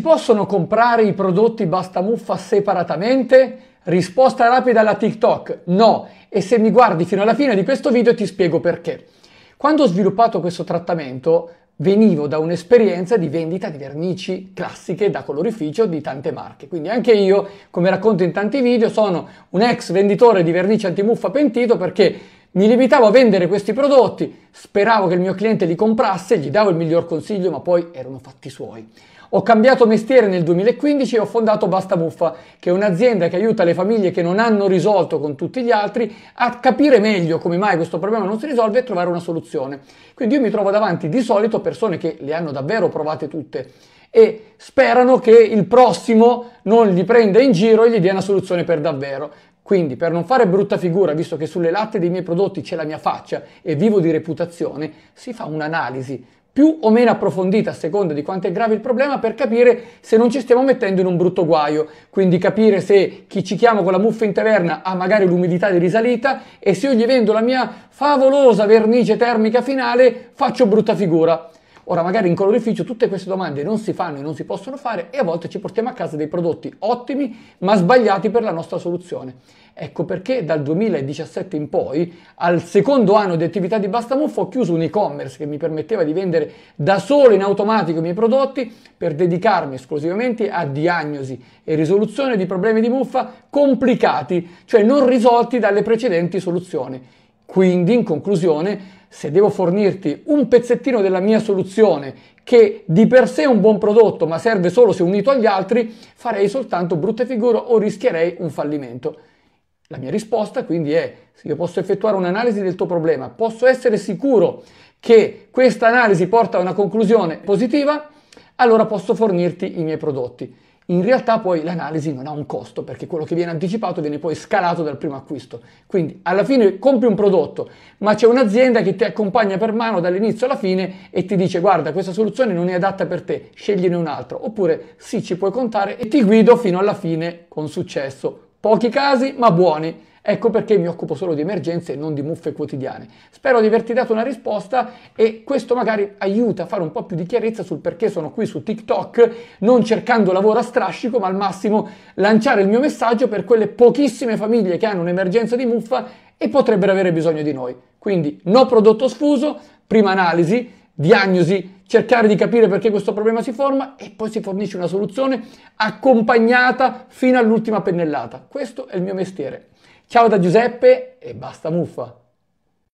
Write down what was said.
Si Possono comprare i prodotti Basta Muffa separatamente? Risposta rapida alla TikTok, no. E se mi guardi fino alla fine di questo video ti spiego perché. Quando ho sviluppato questo trattamento venivo da un'esperienza di vendita di vernici classiche da colorificio di tante marche. Quindi anche io, come racconto in tanti video, sono un ex venditore di vernici antimuffa pentito perché mi limitavo a vendere questi prodotti, speravo che il mio cliente li comprasse, gli davo il miglior consiglio, ma poi erano fatti suoi. Ho cambiato mestiere nel 2015 e ho fondato Basta Muffa, che è un'azienda che aiuta le famiglie che non hanno risolto con tutti gli altri a capire meglio come mai questo problema non si risolve e trovare una soluzione. Quindi io mi trovo davanti di solito persone che le hanno davvero provate tutte e sperano che il prossimo non li prenda in giro e gli dia una soluzione per davvero. Quindi per non fare brutta figura, visto che sulle latte dei miei prodotti c'è la mia faccia e vivo di reputazione, si fa un'analisi più o meno approfondita a seconda di quanto è grave il problema per capire se non ci stiamo mettendo in un brutto guaio, quindi capire se chi ci chiama con la muffa in taverna ha magari l'umidità di risalita e se io gli vendo la mia favolosa vernice termica finale faccio brutta figura. Ora magari in colorificio tutte queste domande non si fanno e non si possono fare e a volte ci portiamo a casa dei prodotti ottimi ma sbagliati per la nostra soluzione. Ecco perché dal 2017 in poi, al secondo anno di attività di Bastamuffo, ho chiuso un e-commerce che mi permetteva di vendere da solo in automatico i miei prodotti per dedicarmi esclusivamente a diagnosi e risoluzione di problemi di muffa complicati, cioè non risolti dalle precedenti soluzioni. Quindi, in conclusione, se devo fornirti un pezzettino della mia soluzione che di per sé è un buon prodotto ma serve solo se unito agli altri, farei soltanto brutte figure o rischierei un fallimento. La mia risposta quindi è, se io posso effettuare un'analisi del tuo problema, posso essere sicuro che questa analisi porta a una conclusione positiva, allora posso fornirti i miei prodotti. In realtà poi l'analisi non ha un costo perché quello che viene anticipato viene poi scalato dal primo acquisto. Quindi alla fine compri un prodotto, ma c'è un'azienda che ti accompagna per mano dall'inizio alla fine e ti dice guarda questa soluzione non è adatta per te, scegliene un'altra. Oppure sì ci puoi contare e ti guido fino alla fine con successo. Pochi casi ma buoni. Ecco perché mi occupo solo di emergenze e non di muffe quotidiane. Spero di averti dato una risposta e questo magari aiuta a fare un po' più di chiarezza sul perché sono qui su TikTok, non cercando lavoro a strascico, ma al massimo lanciare il mio messaggio per quelle pochissime famiglie che hanno un'emergenza di muffa e potrebbero avere bisogno di noi. Quindi no prodotto sfuso, prima analisi, diagnosi cercare di capire perché questo problema si forma e poi si fornisce una soluzione accompagnata fino all'ultima pennellata. Questo è il mio mestiere. Ciao da Giuseppe e basta muffa.